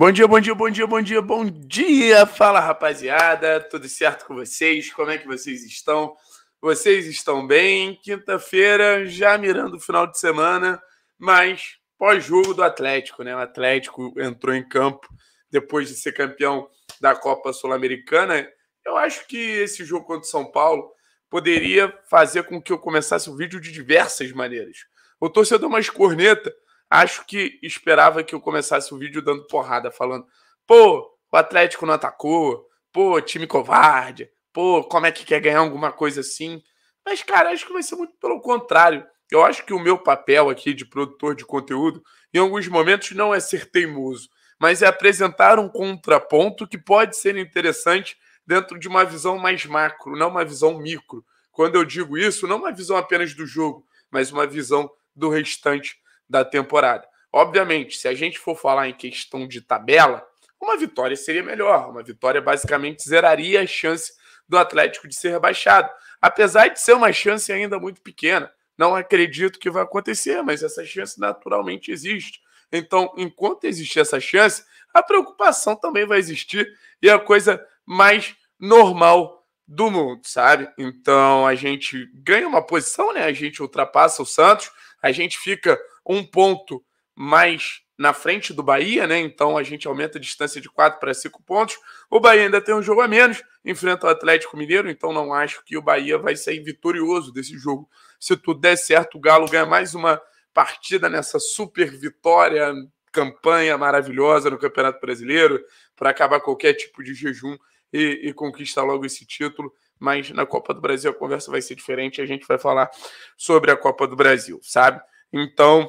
Bom dia, bom dia, bom dia, bom dia, bom dia. Fala, rapaziada. Tudo certo com vocês? Como é que vocês estão? Vocês estão bem? Quinta-feira, já mirando o final de semana, mas pós-jogo do Atlético, né? O Atlético entrou em campo depois de ser campeão da Copa Sul-Americana. Eu acho que esse jogo contra o São Paulo poderia fazer com que eu começasse o vídeo de diversas maneiras. O torcedor mais corneta acho que esperava que eu começasse o vídeo dando porrada, falando: pô, o Atlético não atacou, pô, time covarde, pô, como é que quer ganhar alguma coisa assim? Mas, cara, acho que vai ser muito pelo contrário. Eu acho que o meu papel aqui de produtor de conteúdo, em alguns momentos, não é ser teimoso, mas é apresentar um contraponto que pode ser interessante dentro de uma visão mais macro, não uma visão micro. Quando eu digo isso, não uma visão apenas do jogo, mas uma visão do restante da temporada. Obviamente, se a gente for falar em questão de tabela, uma vitória seria melhor. Uma vitória basicamente zeraria a chance do Atlético de ser rebaixado. Apesar de ser uma chance ainda muito pequena, não acredito que vai acontecer, mas essa chance naturalmente existe. Então, enquanto existir essa chance, a preocupação também vai existir e é a coisa mais normal do mundo, sabe? Então, a gente ganha uma posição, né? A gente ultrapassa o Santos, a gente fica um ponto mais na frente do Bahia, né? Então a gente aumenta a distância de 4 para 5 pontos. O Bahia ainda tem um jogo a menos, enfrenta o Atlético Mineiro, então não acho que o Bahia vai sair vitorioso desse jogo. Se tudo der certo, o Galo ganha mais uma partida nessa super vitória, campanha maravilhosa no Campeonato Brasileiro, para acabar qualquer tipo de jejum e, e conquistar logo esse título mas na Copa do Brasil a conversa vai ser diferente, a gente vai falar sobre a Copa do Brasil, sabe? Então,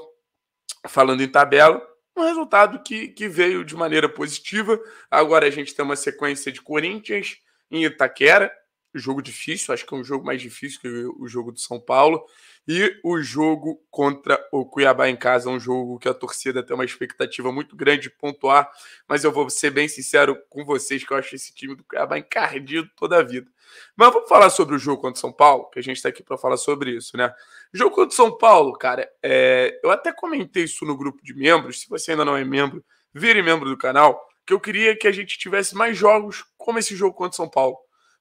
falando em tabela, um resultado que, que veio de maneira positiva. Agora a gente tem uma sequência de Corinthians em Itaquera, jogo difícil, acho que é um jogo mais difícil que o jogo do São Paulo. E o jogo contra o Cuiabá em casa é um jogo que a torcida tem uma expectativa muito grande de pontuar, mas eu vou ser bem sincero com vocês que eu acho esse time do Cuiabá encardido toda a vida. Mas vamos falar sobre o jogo contra o São Paulo, que a gente está aqui para falar sobre isso, né? O jogo contra o São Paulo, cara, é... eu até comentei isso no grupo de membros, se você ainda não é membro, vire membro do canal, que eu queria que a gente tivesse mais jogos como esse jogo contra o São Paulo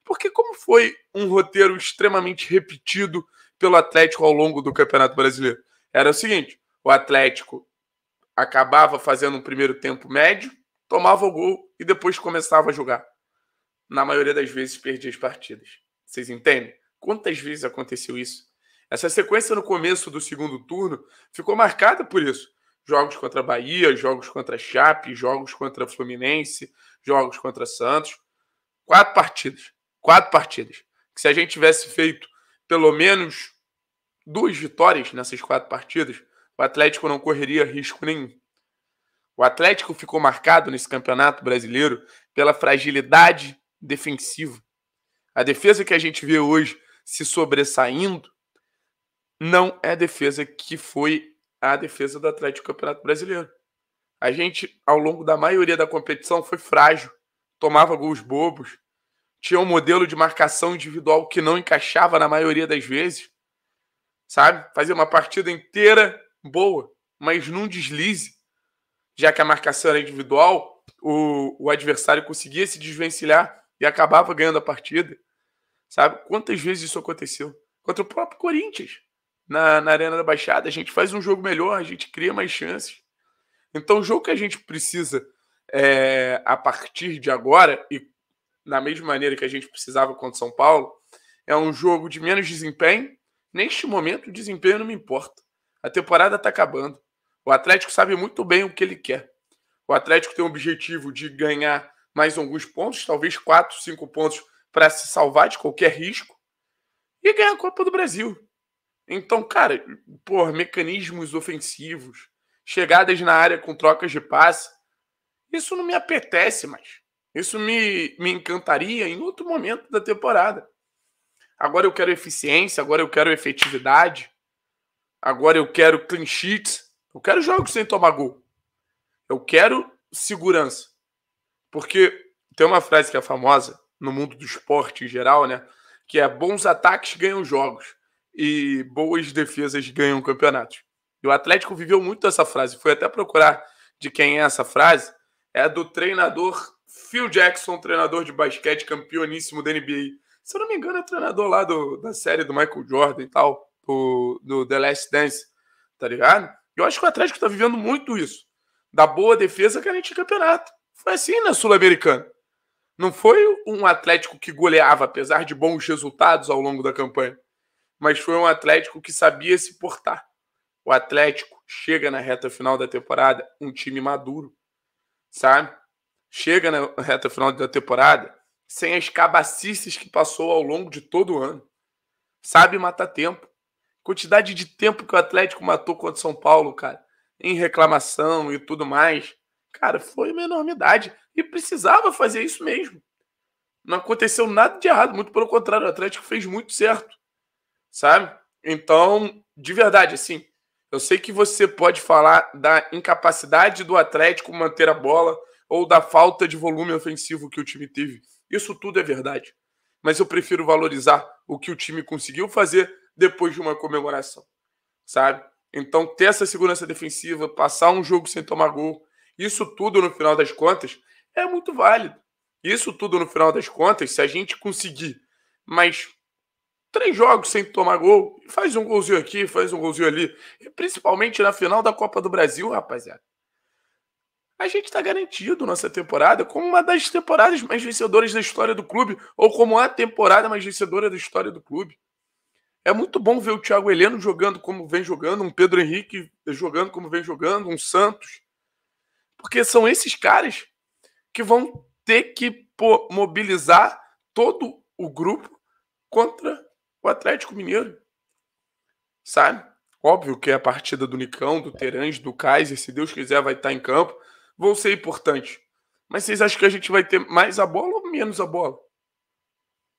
porque como foi um roteiro extremamente repetido pelo Atlético ao longo do Campeonato Brasileiro? Era o seguinte, o Atlético acabava fazendo um primeiro tempo médio, tomava o gol e depois começava a jogar. Na maioria das vezes perdia as partidas. Vocês entendem? Quantas vezes aconteceu isso? Essa sequência no começo do segundo turno ficou marcada por isso. Jogos contra Bahia, jogos contra Chape, jogos contra Fluminense, jogos contra Santos. Quatro partidas. Quatro partidas. Que se a gente tivesse feito pelo menos duas vitórias nessas quatro partidas, o Atlético não correria risco nenhum. O Atlético ficou marcado nesse campeonato brasileiro pela fragilidade defensiva. A defesa que a gente vê hoje se sobressaindo não é a defesa que foi a defesa do Atlético Campeonato Brasileiro. A gente, ao longo da maioria da competição, foi frágil, tomava gols bobos, tinha um modelo de marcação individual que não encaixava na maioria das vezes, sabe? Fazia uma partida inteira boa, mas num deslize, já que a marcação era individual, o, o adversário conseguia se desvencilhar e acabava ganhando a partida, sabe? Quantas vezes isso aconteceu? Contra o próprio Corinthians, na, na Arena da Baixada, a gente faz um jogo melhor, a gente cria mais chances. Então, o jogo que a gente precisa é, a partir de agora, e da mesma maneira que a gente precisava contra São Paulo, é um jogo de menos desempenho. Neste momento, o desempenho não me importa. A temporada está acabando. O Atlético sabe muito bem o que ele quer. O Atlético tem o objetivo de ganhar mais alguns pontos, talvez 4, 5 pontos, para se salvar de qualquer risco e ganhar a Copa do Brasil. Então, cara, por mecanismos ofensivos, chegadas na área com trocas de passe, isso não me apetece mais. Isso me, me encantaria em outro momento da temporada. Agora eu quero eficiência, agora eu quero efetividade, agora eu quero clean sheets. Eu quero jogos sem tomar gol. Eu quero segurança. Porque tem uma frase que é famosa no mundo do esporte em geral, né? Que é bons ataques ganham jogos e boas defesas ganham campeonatos. E o Atlético viveu muito essa frase. Fui até procurar de quem é essa frase. É do treinador Phil Jackson, treinador de basquete, campeoníssimo da NBA. Se eu não me engano, é treinador lá do, da série do Michael Jordan e tal, do, do The Last Dance, tá ligado? Eu acho que o Atlético tá vivendo muito isso. Da boa defesa garante é campeonato. Foi assim na Sul-Americana. Não foi um Atlético que goleava, apesar de bons resultados ao longo da campanha. Mas foi um Atlético que sabia se portar. O Atlético chega na reta final da temporada um time maduro, sabe? chega na reta final da temporada sem as cabacices que passou ao longo de todo o ano. Sabe matar tempo. Quantidade de tempo que o Atlético matou contra o São Paulo, cara, em reclamação e tudo mais. Cara, foi uma enormidade. E precisava fazer isso mesmo. Não aconteceu nada de errado, muito pelo contrário, o Atlético fez muito certo. Sabe? Então, de verdade, assim, eu sei que você pode falar da incapacidade do Atlético manter a bola ou da falta de volume ofensivo que o time teve. Isso tudo é verdade. Mas eu prefiro valorizar o que o time conseguiu fazer depois de uma comemoração, sabe? Então, ter essa segurança defensiva, passar um jogo sem tomar gol, isso tudo no final das contas é muito válido. Isso tudo no final das contas, se a gente conseguir mais três jogos sem tomar gol, faz um golzinho aqui, faz um golzinho ali, e principalmente na final da Copa do Brasil, rapaziada a gente está garantido nossa temporada como uma das temporadas mais vencedoras da história do clube, ou como a temporada mais vencedora da história do clube. É muito bom ver o Thiago Heleno jogando como vem jogando, um Pedro Henrique jogando como vem jogando, um Santos. Porque são esses caras que vão ter que pô, mobilizar todo o grupo contra o Atlético Mineiro. Sabe? Óbvio que é a partida do Nicão, do Terãs, do Kaiser, se Deus quiser, vai estar em campo vão ser importantes. Mas vocês acham que a gente vai ter mais a bola ou menos a bola?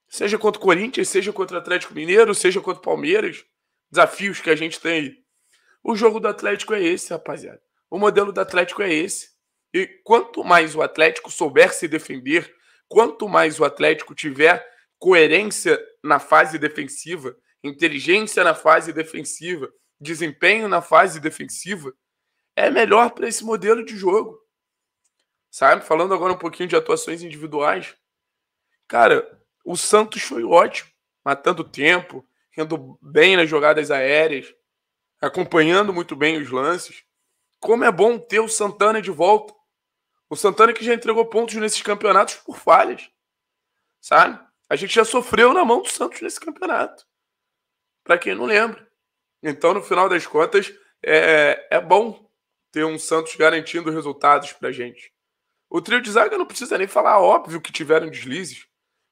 Seja contra o Corinthians, seja contra o Atlético Mineiro, seja contra o Palmeiras. Desafios que a gente tem aí. O jogo do Atlético é esse, rapaziada. O modelo do Atlético é esse. E quanto mais o Atlético souber se defender, quanto mais o Atlético tiver coerência na fase defensiva, inteligência na fase defensiva, desempenho na fase defensiva, é melhor para esse modelo de jogo. Sabe? Falando agora um pouquinho de atuações individuais. Cara, o Santos foi ótimo, matando tempo, indo bem nas jogadas aéreas, acompanhando muito bem os lances. Como é bom ter o Santana de volta. O Santana que já entregou pontos nesses campeonatos por falhas. Sabe? A gente já sofreu na mão do Santos nesse campeonato. Para quem não lembra. Então, no final das contas, é, é bom ter um Santos garantindo resultados para gente. O trio de zaga não precisa nem falar, óbvio que tiveram deslizes.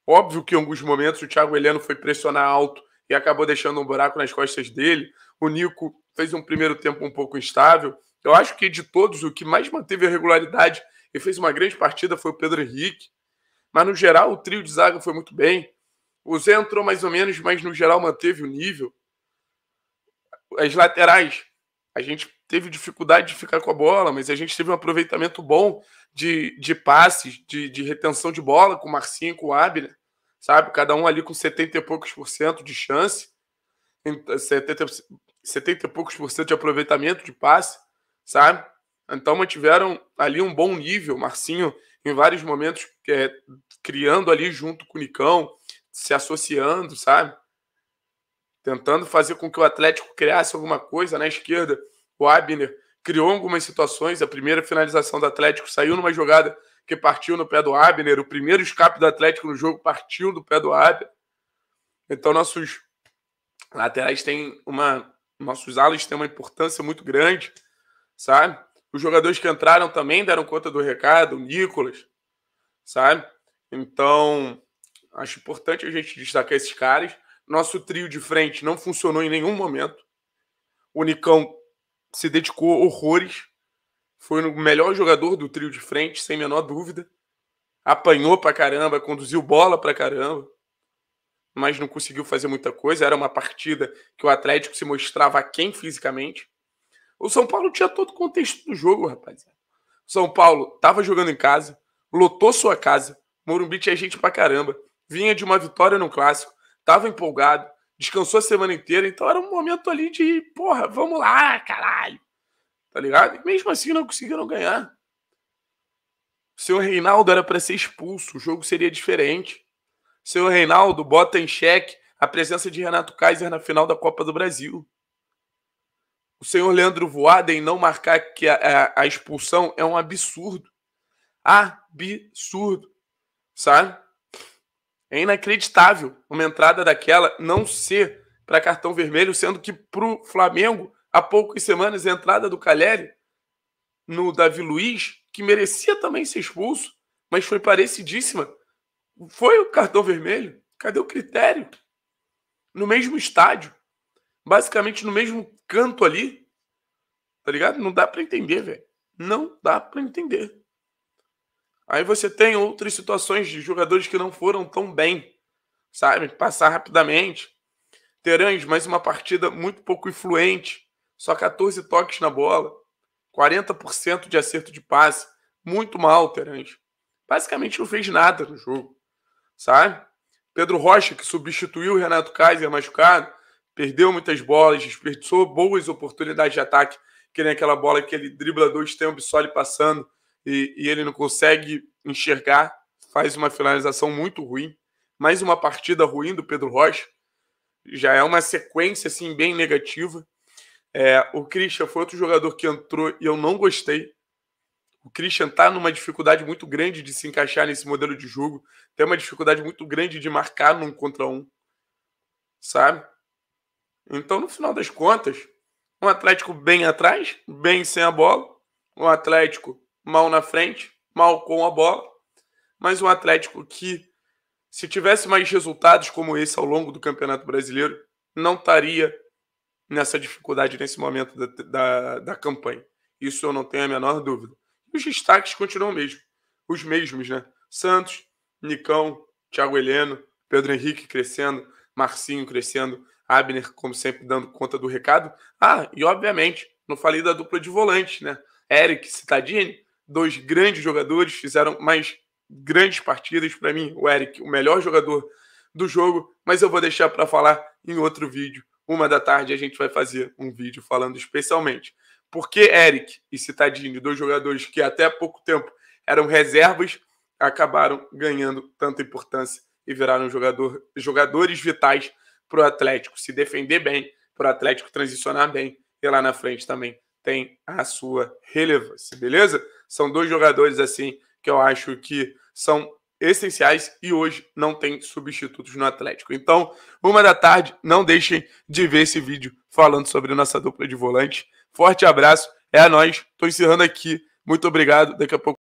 Óbvio que em alguns momentos o Thiago Heleno foi pressionar alto e acabou deixando um buraco nas costas dele. O Nico fez um primeiro tempo um pouco instável. Eu acho que de todos, o que mais manteve a regularidade e fez uma grande partida foi o Pedro Henrique. Mas no geral, o trio de zaga foi muito bem. O Zé entrou mais ou menos, mas no geral manteve o nível. As laterais, a gente teve dificuldade de ficar com a bola, mas a gente teve um aproveitamento bom de, de passes, de, de retenção de bola com o Marcinho com o Abner, sabe? Cada um ali com 70 e poucos por cento de chance, 70, 70 e poucos por cento de aproveitamento de passe, sabe? Então mantiveram ali um bom nível, Marcinho em vários momentos é, criando ali junto com o Nicão, se associando, sabe? Tentando fazer com que o Atlético criasse alguma coisa na esquerda. O Abner criou algumas situações. A primeira finalização do Atlético saiu numa jogada que partiu no pé do Abner. O primeiro escape do Atlético no jogo partiu do pé do Abner. Então, nossos laterais têm uma. Nossos alas têm uma importância muito grande, sabe? Os jogadores que entraram também deram conta do recado, o Nicolas, sabe? Então, acho importante a gente destacar esses caras. Nosso trio de frente não funcionou em nenhum momento. O Nicão se dedicou horrores. Foi o melhor jogador do trio de frente, sem menor dúvida. Apanhou pra caramba, conduziu bola pra caramba, mas não conseguiu fazer muita coisa. Era uma partida que o Atlético se mostrava quem fisicamente. O São Paulo tinha todo o contexto do jogo, rapaziada. O São Paulo estava jogando em casa, lotou sua casa. Morumbi tinha gente pra caramba. Vinha de uma vitória no clássico, estava empolgado, descansou a semana inteira, então era um momento ali de, porra, vamos lá, caralho. Tá ligado? E mesmo assim não conseguiram ganhar. Seu Reinaldo era para ser expulso, o jogo seria diferente. Seu Reinaldo bota em xeque a presença de Renato Kaiser na final da Copa do Brasil. O senhor Leandro Voaden não marcar que a, a, a expulsão é um absurdo. Absurdo. Sabe? É inacreditável uma entrada daquela não ser para cartão vermelho, sendo que para o Flamengo, há poucas semanas, a entrada do Caleri no Davi Luiz, que merecia também ser expulso, mas foi parecidíssima, foi o cartão vermelho. Cadê o critério? No mesmo estádio, basicamente no mesmo canto ali, tá ligado? Não dá para entender, velho. Não dá para entender. Aí você tem outras situações de jogadores que não foram tão bem, sabe? Passar rapidamente. Terãs, mais uma partida muito pouco influente, só 14 toques na bola, 40% de acerto de passe, muito mal, Terãs. Basicamente não fez nada no jogo, sabe? Pedro Rocha, que substituiu o Renato Kaiser machucado, perdeu muitas bolas, desperdiçou boas oportunidades de ataque, que nem aquela bola que ele dribla dois, tem o Bissoli passando e, e ele não consegue enxergar, faz uma finalização muito ruim. Mais uma partida ruim do Pedro Rocha. Já é uma sequência assim bem negativa. É, o Christian foi outro jogador que entrou e eu não gostei. O Christian está numa dificuldade muito grande de se encaixar nesse modelo de jogo. Tem uma dificuldade muito grande de marcar num contra um. Sabe? Então, no final das contas, um Atlético bem atrás, bem sem a bola. Um Atlético mal na frente, mal com a bola, mas um Atlético que, se tivesse mais resultados como esse ao longo do Campeonato Brasileiro, não estaria nessa dificuldade nesse momento da, da, da campanha. Isso eu não tenho a menor dúvida. Os destaques continuam mesmo, os mesmos, né? Santos, Nicão, Thiago Heleno, Pedro Henrique crescendo, Marcinho crescendo, Abner, como sempre, dando conta do recado. Ah, e obviamente, não falei da dupla de volante, né? Eric Citadini, dois grandes jogadores, fizeram mais grandes partidas. Para mim, o Eric, o melhor jogador do jogo, mas eu vou deixar para falar em outro vídeo. Uma da tarde a gente vai fazer um vídeo falando especialmente por que Eric e Citadini, dois jogadores que até pouco tempo eram reservas, acabaram ganhando tanta importância e viraram jogador, jogadores vitais para o Atlético se defender bem, para o Atlético transicionar bem e lá na frente também tem a sua relevância, beleza? São dois jogadores assim que eu acho que são essenciais e hoje não tem substitutos no Atlético. Então, uma da tarde, não deixem de ver esse vídeo falando sobre nossa dupla de volante. Forte abraço, é a nós. Estou encerrando aqui. Muito obrigado. Daqui a pouco